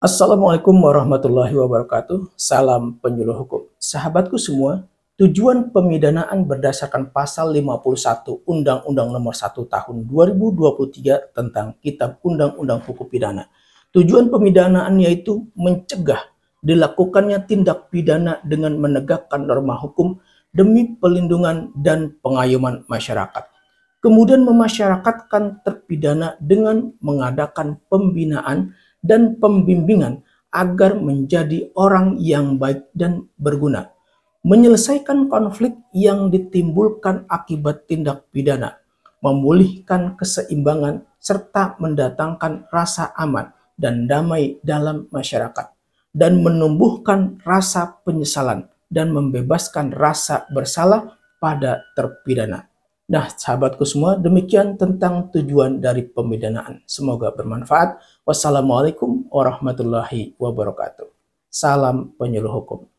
Assalamualaikum warahmatullahi wabarakatuh. Salam penyuluh hukum. Sahabatku semua, tujuan pemidanaan berdasarkan pasal 51 Undang-Undang Nomor 1 Tahun 2023 tentang Kitab Undang-Undang Hukum Pidana. Tujuan pemidanaan yaitu mencegah dilakukannya tindak pidana dengan menegakkan norma hukum demi pelindungan dan pengayuman masyarakat kemudian memasyarakatkan terpidana dengan mengadakan pembinaan dan pembimbingan agar menjadi orang yang baik dan berguna, menyelesaikan konflik yang ditimbulkan akibat tindak pidana, memulihkan keseimbangan, serta mendatangkan rasa aman dan damai dalam masyarakat, dan menumbuhkan rasa penyesalan dan membebaskan rasa bersalah pada terpidana. Nah, sahabatku semua, demikian tentang tujuan dari pemidanaan. Semoga bermanfaat. Wassalamualaikum warahmatullahi wabarakatuh. Salam penyuluh hukum.